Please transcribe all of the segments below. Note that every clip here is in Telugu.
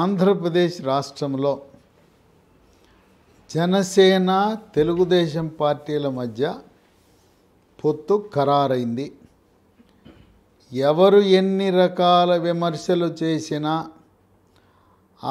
ఆంధ్రప్రదేశ్ రాష్ట్రంలో జనసేన తెలుగుదేశం పార్టీల మధ్య పొత్తు ఖరారైంది ఎవరు ఎన్ని రకాల విమర్శలు చేసినా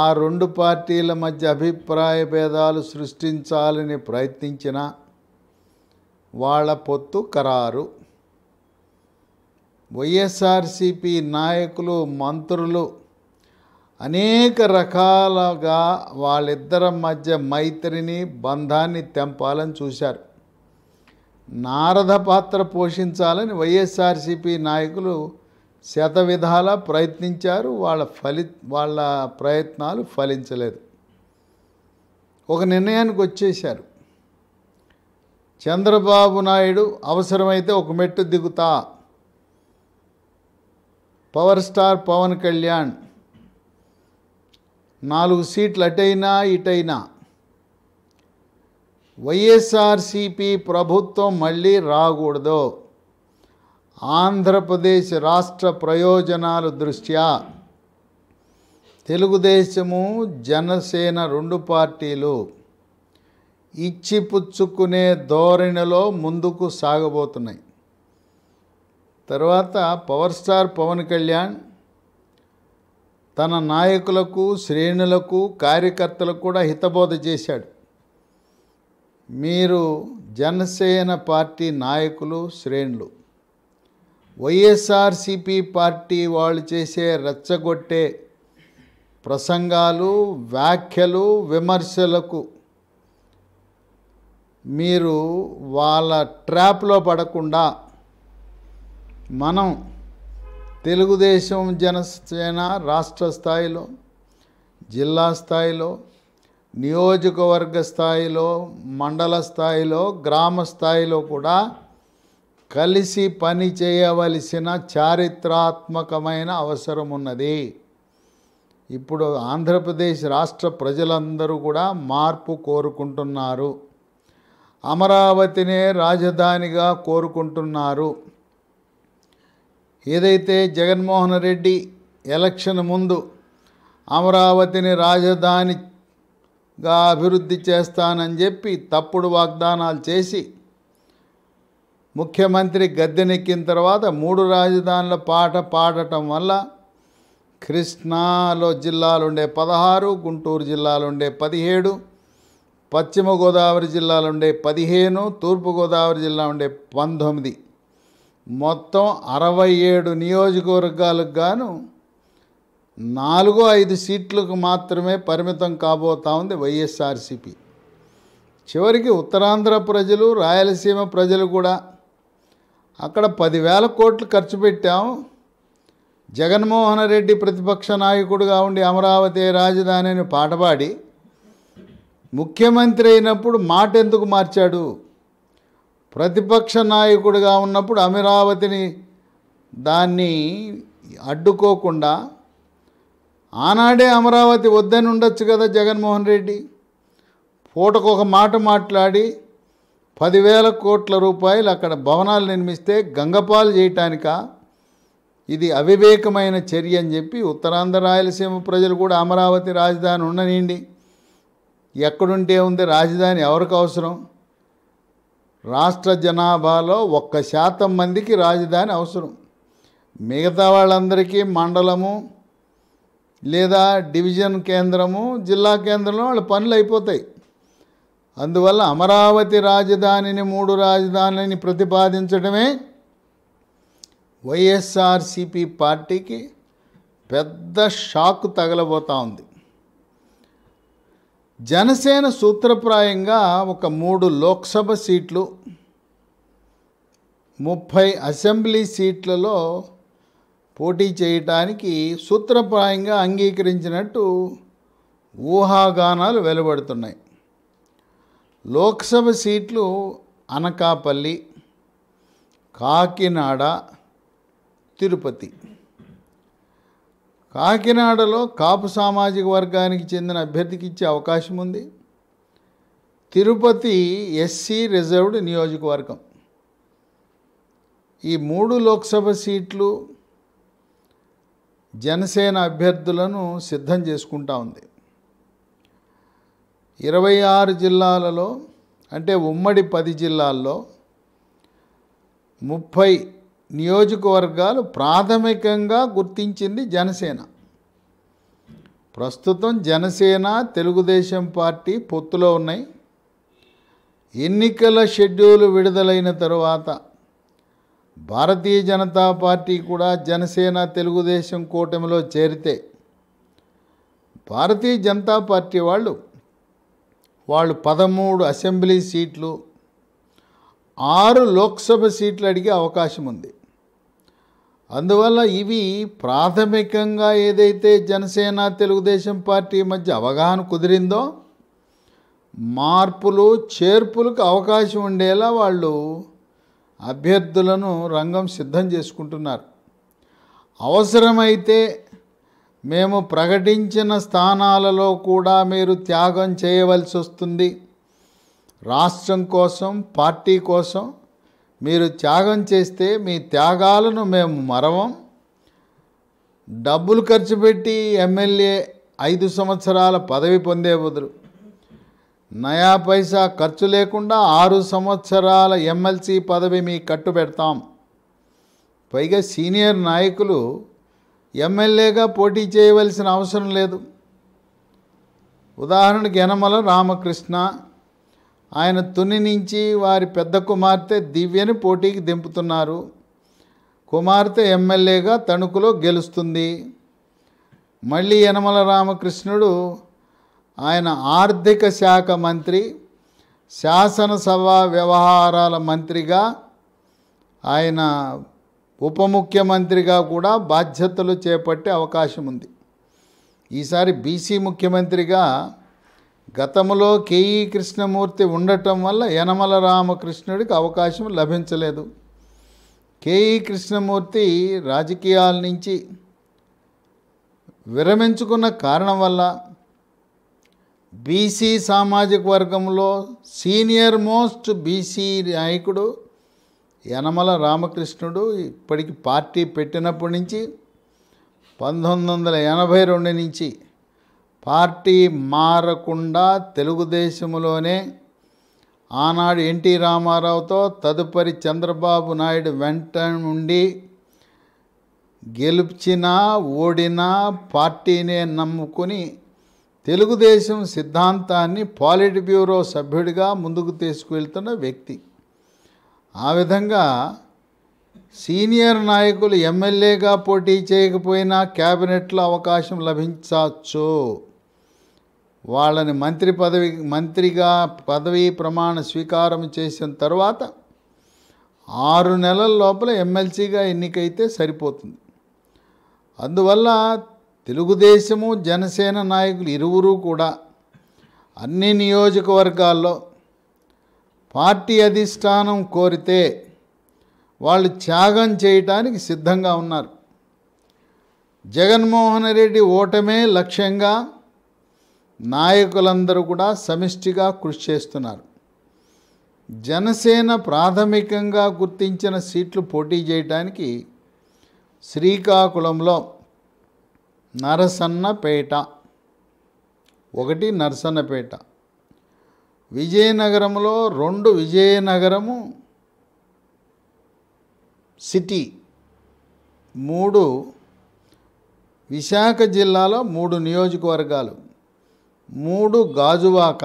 ఆ రెండు పార్టీల మధ్య అభిప్రాయ భేదాలు సృష్టించాలని ప్రయత్నించినా వాళ్ళ పొత్తు ఖరారు వైఎస్ఆర్సిపి నాయకులు మంత్రులు అనేక రకాలుగా వాళ్ళిద్దరి మధ్య మైత్రిని బంధాన్ని తెంపాలని చూశారు నారద పాత్ర పోషించాలని వైఎస్ఆర్సిపి నాయకులు శత విధాల ప్రయత్నించారు వాళ్ళ ఫలి వాళ్ళ ప్రయత్నాలు ఫలించలేదు ఒక నిర్ణయానికి వచ్చేశారు చంద్రబాబు నాయుడు అవసరమైతే ఒక మెట్టు దిగుతా పవర్ స్టార్ పవన్ కళ్యాణ్ నాలుగు సీట్లు అటైనా ఇటైనా వైఎస్ఆర్సిపి ప్రభుత్వం మళ్ళీ రాకూడదు ఆంధ్రప్రదేశ్ రాష్ట్ర ప్రయోజనాల దృష్ట్యా తెలుగుదేశము జనసేన రెండు పార్టీలు ఇచ్చిపుచ్చుకునే ధోరణిలో ముందుకు సాగబోతున్నాయి తర్వాత పవర్ స్టార్ పవన్ కళ్యాణ్ తన నాయకులకు శ్రేణులకు కార్యకర్తలకు కూడా హితబోధ చేశాడు మీరు జనసేన పార్టీ నాయకులు శ్రేణులు వైఎస్ఆర్సిపి పార్టీ వాళ్ళు చేసే రెచ్చగొట్టే ప్రసంగాలు వ్యాఖ్యలు విమర్శలకు మీరు వాళ్ళ ట్రాప్లో పడకుండా మనం తెలుగుదేశం జనసేన రాష్ట్ర స్థాయిలో జిల్లా స్థాయిలో నియోజకవర్గ స్థాయిలో మండల స్థాయిలో గ్రామ స్థాయిలో కూడా కలిసి పని చేయవలసిన చారిత్రాత్మకమైన అవసరం ఉన్నది ఇప్పుడు ఆంధ్రప్రదేశ్ రాష్ట్ర ప్రజలందరూ కూడా మార్పు కోరుకుంటున్నారు అమరావతినే రాజధానిగా కోరుకుంటున్నారు ఏదైతే జగన్మోహన్ రెడ్డి ఎలక్షన్ ముందు అమరావతిని రాజధానిగా అభివృద్ధి చేస్తానని చెప్పి తప్పుడు వాగ్దానాలు చేసి ముఖ్యమంత్రి గద్దెనెక్కిన తర్వాత మూడు రాజధానుల పాట పాడటం వల్ల కృష్ణాలో జిల్లాలుండే పదహారు గుంటూరు జిల్లాలుండే పదిహేడు పశ్చిమ గోదావరి జిల్లాలో ఉండే పదిహేను తూర్పుగోదావరి జిల్లా ఉండే పంతొమ్మిది మొత్తం అరవై ఏడు నియోజకవర్గాలకు గాను నాలుగో ఐదు సీట్లకు మాత్రమే పరిమితం కాబోతా ఉంది వైఎస్ఆర్సిపి చివరికి ఉత్తరాంధ్ర ప్రజలు రాయలసీమ ప్రజలు కూడా అక్కడ పదివేల కోట్లు ఖర్చు పెట్టాము జగన్మోహన్ రెడ్డి ప్రతిపక్ష నాయకుడుగా ఉండి అమరావతి రాజధానిని పాటపాడి ముఖ్యమంత్రి అయినప్పుడు మాట ఎందుకు మార్చాడు ప్రతిపక్ష నాయకుడిగా ఉన్నప్పుడు అమరావతిని దాన్ని అడ్డుకోకుండా ఆనాడే అమరావతి వద్దని ఉండొచ్చు కదా జగన్మోహన్ రెడ్డి పూటకు ఒక మాట మాట్లాడి పదివేల కోట్ల రూపాయలు అక్కడ భవనాలు నిర్మిస్తే గంగపాలు చేయటానిక ఇది అవివేకమైన చర్య అని చెప్పి ఉత్తరాంధ్ర రాయలసీమ ప్రజలు కూడా అమరావతి రాజధాని ఉండనియండి ఎక్కడుంటే ఉంది రాజధాని ఎవరికి అవసరం రాష్ట్ర జనాభాలో ఒక్క శాతం మందికి రాజధాని అవసరం మిగతా వాళ్ళందరికీ మండలము లేదా డివిజన్ కేంద్రము జిల్లా కేంద్రంలో వాళ్ళ పనులు అయిపోతాయి అందువల్ల అమరావతి రాజధానిని మూడు రాజధానిని ప్రతిపాదించడమే వైఎస్ఆర్సిపి పార్టీకి పెద్ద షాక్ తగలబోతూ ఉంది జనసేన సూత్రప్రాయంగా ఒక మూడు లోక్సభ సీట్లు ముప్పై అసెంబ్లీ సీట్లలో పోటీ చేయటానికి సూత్రప్రాయంగా అంగీకరించినట్టు ఊహాగానాలు వెలువడుతున్నాయి లోక్సభ సీట్లు అనకాపల్లి కాకినాడ తిరుపతి కాకినాడలో కాపు సామాజిక వర్గానికి చెందిన అభ్యర్థికి ఇచ్చే అవకాశం ఉంది తిరుపతి ఎస్సీ రిజర్వ్డ్ నియోజకవర్గం ఈ మూడు లోక్సభ సీట్లు జనసేన అభ్యర్థులను సిద్ధం చేసుకుంటా ఉంది ఇరవై ఆరు జిల్లాలలో అంటే ఉమ్మడి పది జిల్లాల్లో ముప్పై నియోజకవర్గాలు ప్రాథమికంగా గుర్తించింది జనసేన ప్రస్తుతం జనసేన తెలుగుదేశం పార్టీ పొత్తులో ఉన్నాయి ఎన్నికల షెడ్యూల్ విడుదలైన తరువాత భారతీయ జనతా పార్టీ కూడా జనసేన తెలుగుదేశం కూటమిలో చేరితే భారతీయ జనతా పార్టీ వాళ్ళు వాళ్ళు పదమూడు అసెంబ్లీ సీట్లు ఆరు లోక్సభ సీట్లు అడిగే అవకాశం ఉంది అందువల్ల ఇవి ప్రాథమికంగా ఏదైతే జనసేన తెలుగుదేశం పార్టీ మధ్య అవగాహన కుదిరిందో మార్పులు చేర్పులకు అవకాశం ఉండేలా వాళ్ళు అభ్యర్థులను రంగం సిద్ధం చేసుకుంటున్నారు అవసరమైతే మేము ప్రకటించిన స్థానాలలో కూడా మీరు త్యాగం చేయవలసి వస్తుంది రాష్ట్రం కోసం పార్టీ కోసం మీరు త్యాగం చేస్తే మీ త్యాగాలను మేము మరవం డబ్బులు ఖర్చు పెట్టి ఎమ్మెల్యే ఐదు సంవత్సరాల పదవి పొందే బదులు నయా పైసా ఖర్చు లేకుండా ఆరు సంవత్సరాల ఎమ్మెల్సీ పదవి మీ కట్టు పెడతాం పైగా సీనియర్ నాయకులు ఎమ్మెల్యేగా పోటీ చేయవలసిన అవసరం లేదు ఉదాహరణకి యనమల రామకృష్ణ ఆయన తుని నుంచి వారి పెద్ద కుమార్తె దివ్యని పోటీకి దింపుతున్నారు కుమార్తె ఎమ్మెల్యేగా తణుకులో గెలుస్తుంది మళ్ళీ యనమల రామకృష్ణుడు ఆయన ఆర్థిక శాఖ మంత్రి శాసనసభ వ్యవహారాల మంత్రిగా ఆయన ఉప ముఖ్యమంత్రిగా కూడా బాధ్యతలు చేపట్టే అవకాశం ఉంది ఈసారి బీసీ ముఖ్యమంత్రిగా గతంలో కేఈ కృష్ణమూర్తి ఉండటం వల్ల యనమల రామకృష్ణుడికి అవకాశం లభించలేదు కేఈ కృష్ణమూర్తి రాజకీయాల నుంచి విరమించుకున్న కారణం వల్ల బీసీ సామాజిక వర్గంలో సీనియర్ మోస్ట్ బీసీ నాయకుడు యనమల రామకృష్ణుడు ఇప్పటికి పార్టీ పెట్టినప్పటి నుంచి పంతొమ్మిది వందల ఎనభై రెండు నుంచి పార్టీ మారకుండా తెలుగుదేశంలోనే ఆనాడు ఎన్టీ రామారావుతో తదుపరి చంద్రబాబు నాయుడు వెంట ఉండి గెలిచినా ఓడినా పార్టీనే నమ్ముకుని తెలుగుదేశం సిద్ధాంతాన్ని పాలిట్ బ్యూరో సభ్యుడిగా ముందుకు తీసుకువెళ్తున్న వ్యక్తి ఆ విధంగా సీనియర్ నాయకులు ఎమ్మెల్యేగా పోటీ చేయకపోయినా క్యాబినెట్లో అవకాశం లభించవచ్చు వాళ్ళని మంత్రి పదవి మంత్రిగా పదవీ ప్రమాణ స్వీకారం చేసిన తర్వాత ఆరు నెలల లోపల ఎమ్మెల్సీగా ఎన్నికైతే సరిపోతుంది అందువల్ల తెలుగుదేశము జనసేన నాయకులు ఇరువురు కూడా అన్ని నియోజకవర్గాల్లో పార్టీ అధిష్టానం కోరితే వాళ్ళు త్యాగం చేయటానికి సిద్ధంగా ఉన్నారు జగన్మోహన్ రెడ్డి ఓటమే లక్ష్యంగా నాయకులందరూ కూడా సమిష్టిగా కృషి చేస్తున్నారు జనసేన ప్రాథమికంగా గుర్తించిన సీట్లు పోటీ చేయడానికి శ్రీకాకుళంలో నరసన్నపేట ఒకటి నరసన్నపేట విజయనగరంలో రెండు విజయనగరము సిటీ మూడు విశాఖ జిల్లాలో మూడు నియోజకవర్గాలు మూడు గాజువాక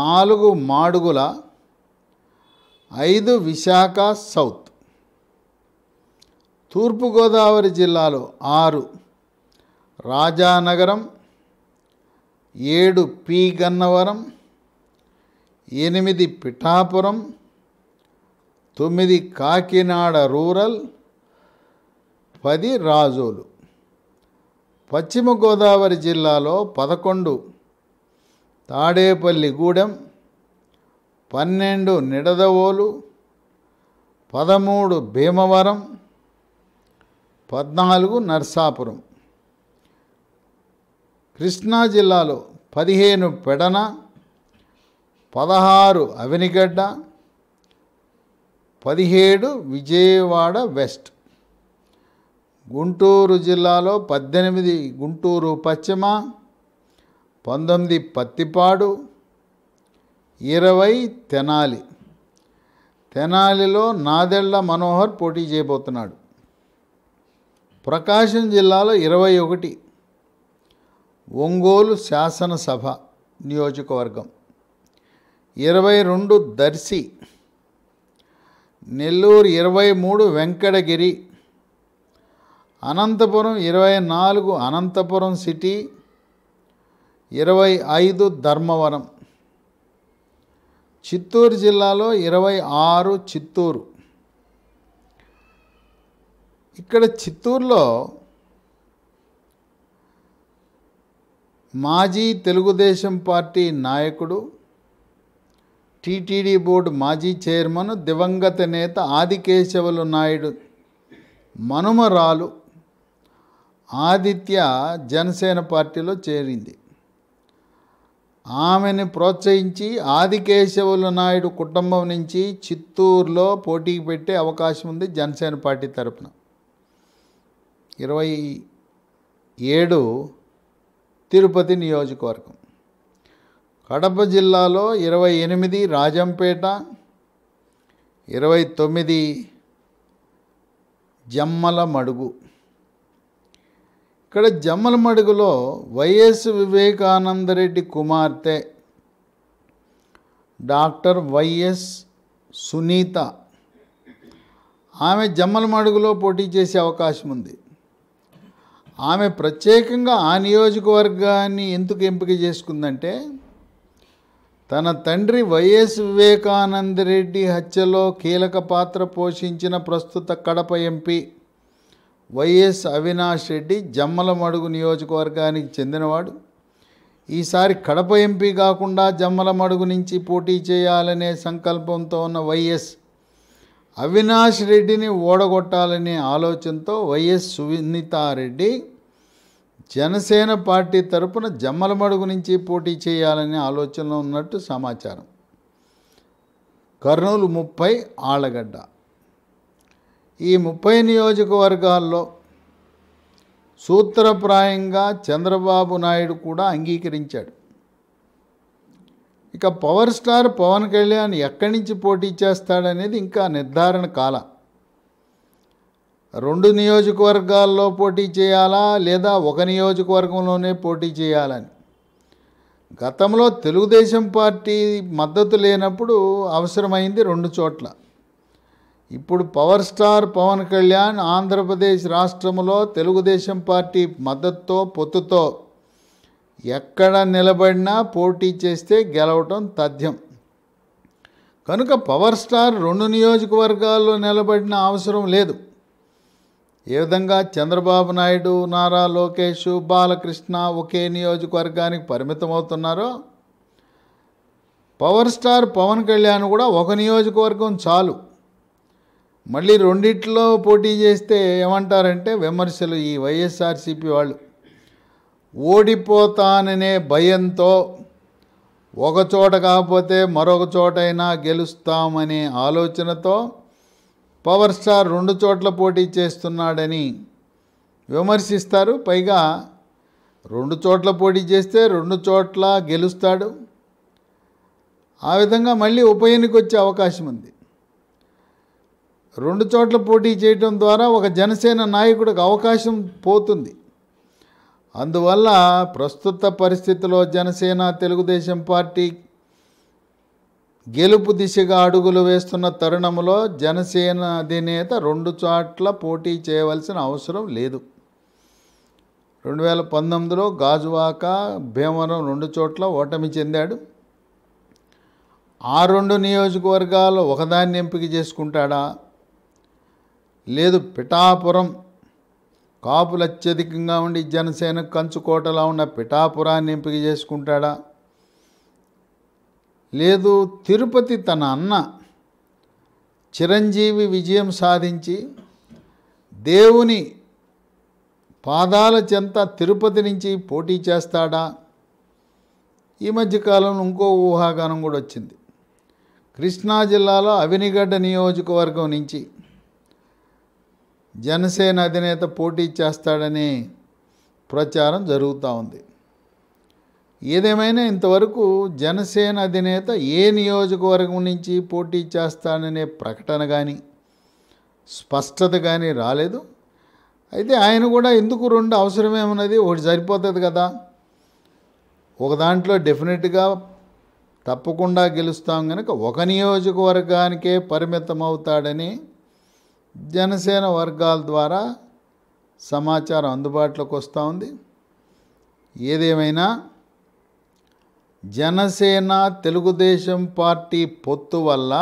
నాలుగు మాడుగుల ఐదు విశాఖ సౌత్ తూర్పుగోదావరి జిల్లాలో ఆరు రాజానగరం ఏడు పి గన్నవరం ఎనిమిది పిఠాపురం తొమ్మిది కాకినాడ రూరల్ పది రాజోలు పశ్చిమ గోదావరి జిల్లాలో పదకొండు తాడేపల్లిగూడెం పన్నెండు నిడదవోలు పదమూడు భీమవరం పద్నాలుగు నర్సాపురం కృష్ణా జిల్లాలో పదిహేను పెడన పదహారు అవినిగడ్డ పదిహేడు విజయవాడ వెస్ట్ గుంటూరు జిల్లాలో పద్దెనిమిది గుంటూరు పశ్చిమ పంతొమ్మిది పత్తిపాడు ఇరవై తెనాలి తెనాలిలో నాదెళ్ల మనోహర్ పోటీ చేయబోతున్నాడు ప్రకాశం జిల్లాలో ఇరవై ఒకటి ఒంగోలు శాసనసభ నియోజకవర్గం ఇరవై రెండు దర్శి నెల్లూరు ఇరవై మూడు వెంకటగిరి అనంతపురం ఇరవై నాలుగు అనంతపురం సిటీ ఇరవై ఐదు ధర్మవరం చిత్తూరు జిల్లాలో ఇరవై ఆరు చిత్తూరు ఇక్కడ చిత్తూరులో మాజీ తెలుగుదేశం పార్టీ నాయకుడు టీటీడీ బోర్డు మాజీ చైర్మన్ దివంగత నేత ఆదికేశవులు నాయుడు మనుమరాలు ఆదిత్య జనసేన పార్టీలో చేరింది ఆమెను ప్రోత్సహించి ఆదికేశవుల నాయుడు కుటుంబం నుంచి చిత్తూరులో పోటీకి పెట్టే అవకాశం ఉంది జనసేన పార్టీ తరఫున ఇరవై ఏడు తిరుపతి నియోజకవర్గం కడప జిల్లాలో ఇరవై ఎనిమిది రాజంపేట ఇరవై తొమ్మిది జమ్మల మడుగు ఇక్కడ జమ్మలమడుగులో వైఎస్ వివేకానందరెడ్డి కుమార్తె డాక్టర్ వైఎస్ సునీత ఆమె జమ్మలమడుగులో పోటీ చేసే అవకాశం ఉంది ఆమె ప్రత్యేకంగా ఆ నియోజకవర్గాన్ని ఎందుకు ఎంపిక చేసుకుందంటే తన తండ్రి వైఎస్ వివేకానందరెడ్డి హత్యలో కీలక పాత్ర పోషించిన ప్రస్తుత కడప ఎంపీ వైఎస్ అవినాష్ రెడ్డి జమ్మలమడుగు నియోజకవర్గానికి చెందినవాడు ఈసారి కడప ఎంపీ కాకుండా జమ్మలమడుగు నుంచి పోటీ చేయాలనే సంకల్పంతో ఉన్న వైఎస్ అవినాష్ రెడ్డిని ఓడగొట్టాలనే ఆలోచనతో వైఎస్ సునీతారెడ్డి జనసేన పార్టీ తరపున జమ్మలమడుగు నుంచి పోటీ చేయాలనే ఆలోచనలో ఉన్నట్టు సమాచారం కర్నూలు ముప్పై ఆళ్ళగడ్డ ఈ ముప్పై నియోజకవర్గాల్లో సూత్రప్రాయంగా చంద్రబాబు నాయుడు కూడా అంగీకరించాడు ఇక పవర్ స్టార్ పవన్ కళ్యాణ్ ఎక్కడి నుంచి పోటీ చేస్తాడనేది ఇంకా నిర్ధారణ కాల రెండు నియోజకవర్గాల్లో పోటీ చేయాలా లేదా ఒక నియోజకవర్గంలోనే పోటీ చేయాలని గతంలో తెలుగుదేశం పార్టీ మద్దతు లేనప్పుడు అవసరమైంది రెండు చోట్ల ఇప్పుడు పవర్ స్టార్ పవన్ కళ్యాణ్ ఆంధ్రప్రదేశ్ రాష్ట్రంలో తెలుగుదేశం పార్టీ మద్దతుతో పొత్తుతో ఎక్కడ నిలబడినా పోటీ చేస్తే గెలవటం తథ్యం కనుక పవర్ స్టార్ రెండు నియోజకవర్గాల్లో నిలబడిన అవసరం లేదు ఏ విధంగా చంద్రబాబు నాయుడు నారా లోకేష్ బాలకృష్ణ ఒకే నియోజకవర్గానికి పరిమితమవుతున్నారో పవర్ స్టార్ పవన్ కళ్యాణ్ కూడా ఒక నియోజకవర్గం చాలు మళ్ళీ రెండిట్లో పోటీ చేస్తే ఏమంటారంటే విమర్శలు ఈ వైఎస్ఆర్సీపీ వాళ్ళు ఓడిపోతాననే భయంతో ఒక చోట కాకపోతే మరొక చోటైనా గెలుస్తామనే ఆలోచనతో పవర్ స్టార్ రెండు చోట్ల పోటీ చేస్తున్నాడని విమర్శిస్తారు పైగా రెండు చోట్ల పోటీ చేస్తే రెండు చోట్ల గెలుస్తాడు ఆ విధంగా మళ్ళీ ఉప ఎన్నిక వచ్చే అవకాశం ఉంది రెండు చోట్ల పోటీ చేయటం ద్వారా ఒక జనసేన నాయకుడికి అవకాశం పోతుంది అందువల్ల ప్రస్తుత పరిస్థితిలో జనసేన తెలుగుదేశం పార్టీ గెలుపు దిశగా అడుగులు వేస్తున్న తరుణంలో జనసేన అధినేత రెండు చోట్ల పోటీ చేయవలసిన అవసరం లేదు రెండు వేల పంతొమ్మిదిలో గాజువాక భీమవరం రెండు చోట్ల ఓటమి చెందాడు ఆ రెండు నియోజకవర్గాల్లో ఒకదాన్ని ఎంపిక చేసుకుంటాడా లేదు పిఠాపురం కాపులు అత్యధికంగా ఉండి జనసేనకు కంచుకోటలా ఉన్న పిఠాపురాన్ని ఎంపిక చేసుకుంటాడా లేదు తిరుపతి తన అన్న చిరంజీవి విజయం సాధించి దేవుని పాదాల చెంత తిరుపతి నుంచి పోటీ చేస్తాడా ఈ మధ్యకాలంలో ఇంకో ఊహాగానం కూడా వచ్చింది కృష్ణా జిల్లాలో అవినిగడ్డ నియోజకవర్గం నుంచి జనసేన అధినేత పోటీ చేస్తాడని ప్రచారం జరుగుతూ ఉంది ఏదేమైనా ఇంతవరకు జనసేన అధినేత ఏ నియోజకవర్గం నుంచి పోటీ చేస్తాడనే ప్రకటన కానీ స్పష్టత కానీ రాలేదు అయితే ఆయన కూడా ఎందుకు రెండు అవసరమేమన్నది ఒకటి సరిపోతుంది కదా ఒక దాంట్లో డెఫినెట్గా తప్పకుండా గెలుస్తాం కనుక ఒక నియోజకవర్గానికే పరిమితం అవుతాడని జనసేన వర్గాల ద్వారా సమాచారం అందుబాటులోకి వస్తూ ఉంది ఏదేమైనా జనసేన తెలుగుదేశం పార్టీ పొత్తు వల్ల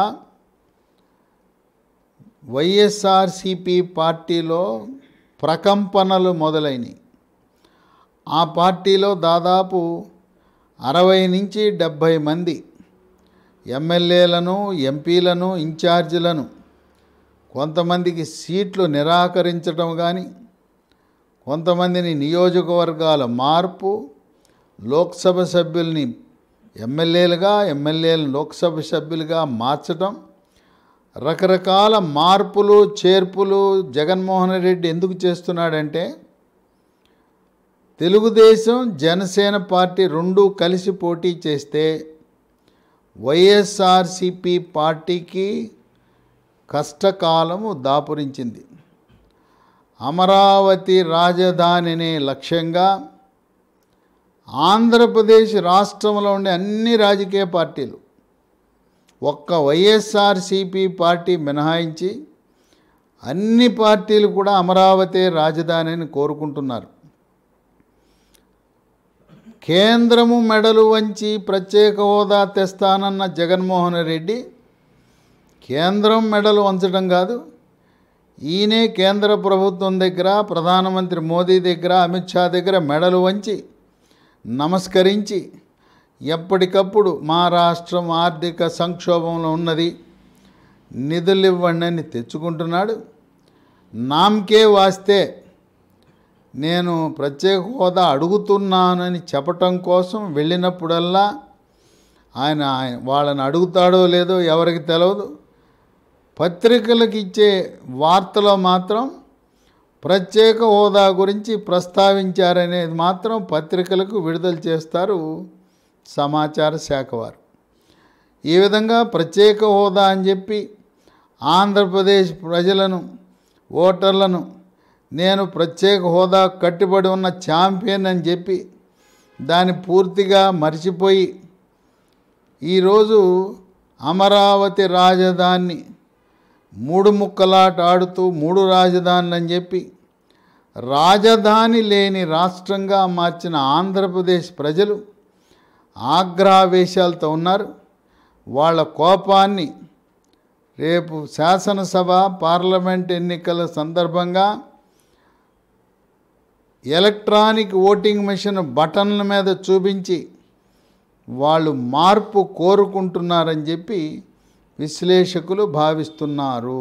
వైఎస్ఆర్సిపి పార్టీలో ప్రకంపనలు మొదలైనవి ఆ పార్టీలో దాదాపు అరవై నుంచి డెబ్భై మంది ఎమ్మెల్యేలను ఎంపీలను ఇన్ఛార్జీలను కొంతమందికి సీట్లు నిరాకరించడం కానీ కొంతమందిని నియోజకవర్గాల మార్పు లోక్సభ సభ్యుల్ని ఎమ్మెల్యేలుగా ఎమ్మెల్యేలను లోక్సభ సభ్యులుగా మార్చడం రకరకాల మార్పులు చేర్పులు జగన్మోహన్ రెడ్డి ఎందుకు చేస్తున్నాడంటే తెలుగుదేశం జనసేన పార్టీ రెండు కలిసి పోటీ చేస్తే వైఎస్ఆర్సిపి పార్టీకి కష్టకాలము దాపురించింది అమరావతి రాజధానిని లక్ష్యంగా ఆంధ్రప్రదేశ్ రాష్ట్రంలో ఉండే అన్ని రాజకీయ పార్టీలు ఒక్క వైఎస్ఆర్సిపి పార్టీ మినహాయించి అన్ని పార్టీలు కూడా అమరావతి రాజధానిని కోరుకుంటున్నారు కేంద్రము మెడలు వంచి ప్రత్యేక హోదా తెస్తానన్న జగన్మోహన్ రెడ్డి కేంద్రం మెడలు వంచడం కాదు ఈయనే కేంద్ర ప్రభుత్వం దగ్గర ప్రధానమంత్రి మోదీ దగ్గర అమిత్ షా దగ్గర మెడలు వంచి నమస్కరించి ఎప్పటికప్పుడు మా రాష్ట్రం ఆర్థిక సంక్షోభంలో ఉన్నది నిధులు ఇవ్వండి అని తెచ్చుకుంటున్నాడు నామ్కే వాస్తే నేను ప్రత్యేక హోదా అడుగుతున్నానని చెప్పటం కోసం వెళ్ళినప్పుడల్లా ఆయన వాళ్ళని అడుగుతాడో లేదో ఎవరికి తెలియదు పత్రికలకు ఇచ్చే వార్తలో మాత్రం ప్రత్యేక హోదా గురించి ప్రస్తావించారనేది మాత్రం పత్రికలకు విడుదల చేస్తారు సమాచార శాఖ వారు ఈ విధంగా ప్రత్యేక హోదా అని చెప్పి ఆంధ్రప్రదేశ్ ప్రజలను ఓటర్లను నేను ప్రత్యేక హోదా కట్టుబడి ఉన్న ఛాంపియన్ అని చెప్పి దాన్ని పూర్తిగా మర్చిపోయి ఈరోజు అమరావతి రాజధాని మూడు ముక్కలాట ఆడుతూ మూడు రాజధానులు అని చెప్పి రాజధాని లేని రాష్ట్రంగా మార్చిన ఆంధ్రప్రదేశ్ ప్రజలు ఆగ్రావేశాలతో ఉన్నారు వాళ్ళ కోపాన్ని రేపు శాసనసభ పార్లమెంట్ ఎన్నికల సందర్భంగా ఎలక్ట్రానిక్ ఓటింగ్ మిషన్ బటన్ల మీద చూపించి వాళ్ళు మార్పు కోరుకుంటున్నారని చెప్పి విశ్లేషకులు భావిస్తున్నారు